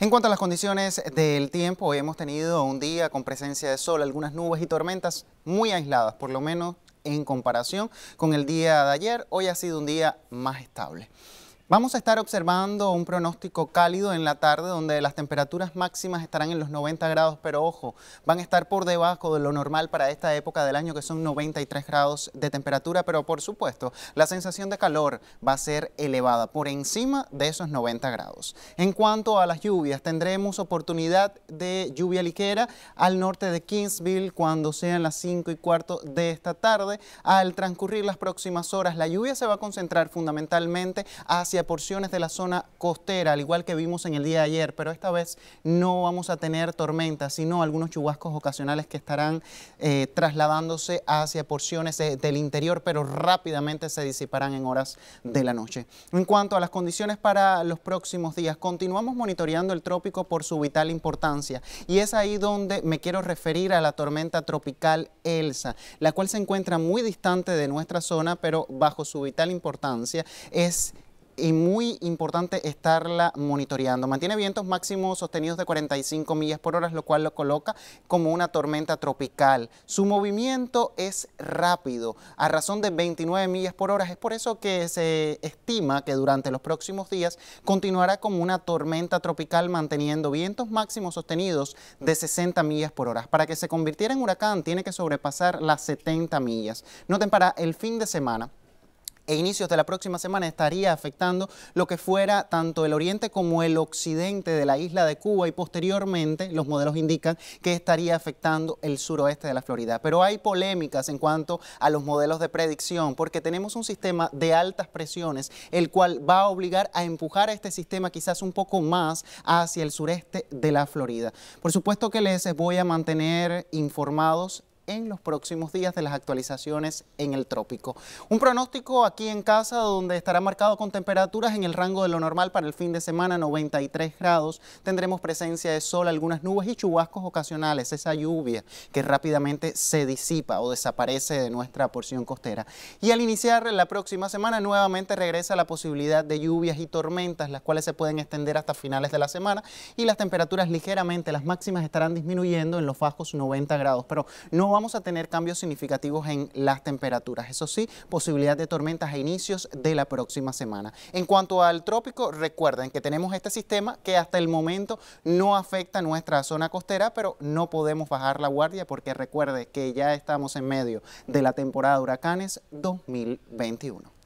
En cuanto a las condiciones del tiempo, hoy hemos tenido un día con presencia de sol, algunas nubes y tormentas muy aisladas, por lo menos en comparación con el día de ayer. Hoy ha sido un día más estable. Vamos a estar observando un pronóstico cálido en la tarde donde las temperaturas máximas estarán en los 90 grados, pero ojo, van a estar por debajo de lo normal para esta época del año que son 93 grados de temperatura, pero por supuesto la sensación de calor va a ser elevada por encima de esos 90 grados. En cuanto a las lluvias, tendremos oportunidad de lluvia ligera al norte de Kingsville cuando sean las 5 y cuarto de esta tarde. Al transcurrir las próximas horas, la lluvia se va a concentrar fundamentalmente hacia porciones de la zona costera, al igual que vimos en el día de ayer, pero esta vez no vamos a tener tormentas, sino algunos chubascos ocasionales que estarán eh, trasladándose hacia porciones del interior, pero rápidamente se disiparán en horas de la noche. En cuanto a las condiciones para los próximos días, continuamos monitoreando el trópico por su vital importancia y es ahí donde me quiero referir a la tormenta tropical Elsa, la cual se encuentra muy distante de nuestra zona, pero bajo su vital importancia es y muy importante estarla monitoreando. Mantiene vientos máximos sostenidos de 45 millas por hora, lo cual lo coloca como una tormenta tropical. Su movimiento es rápido, a razón de 29 millas por hora. Es por eso que se estima que durante los próximos días continuará como una tormenta tropical manteniendo vientos máximos sostenidos de 60 millas por hora. Para que se convirtiera en huracán tiene que sobrepasar las 70 millas. Noten para el fin de semana e inicios de la próxima semana estaría afectando lo que fuera tanto el oriente como el occidente de la isla de Cuba y posteriormente los modelos indican que estaría afectando el suroeste de la Florida. Pero hay polémicas en cuanto a los modelos de predicción porque tenemos un sistema de altas presiones el cual va a obligar a empujar a este sistema quizás un poco más hacia el sureste de la Florida. Por supuesto que les voy a mantener informados en los próximos días de las actualizaciones en el trópico. Un pronóstico aquí en casa donde estará marcado con temperaturas en el rango de lo normal para el fin de semana, 93 grados. Tendremos presencia de sol, algunas nubes y chubascos ocasionales, esa lluvia que rápidamente se disipa o desaparece de nuestra porción costera. Y al iniciar la próxima semana nuevamente regresa la posibilidad de lluvias y tormentas, las cuales se pueden extender hasta finales de la semana y las temperaturas ligeramente, las máximas estarán disminuyendo en los bajos 90 grados, pero no vamos vamos a tener cambios significativos en las temperaturas. Eso sí, posibilidad de tormentas a inicios de la próxima semana. En cuanto al trópico, recuerden que tenemos este sistema que hasta el momento no afecta nuestra zona costera, pero no podemos bajar la guardia porque recuerde que ya estamos en medio de la temporada de huracanes 2021.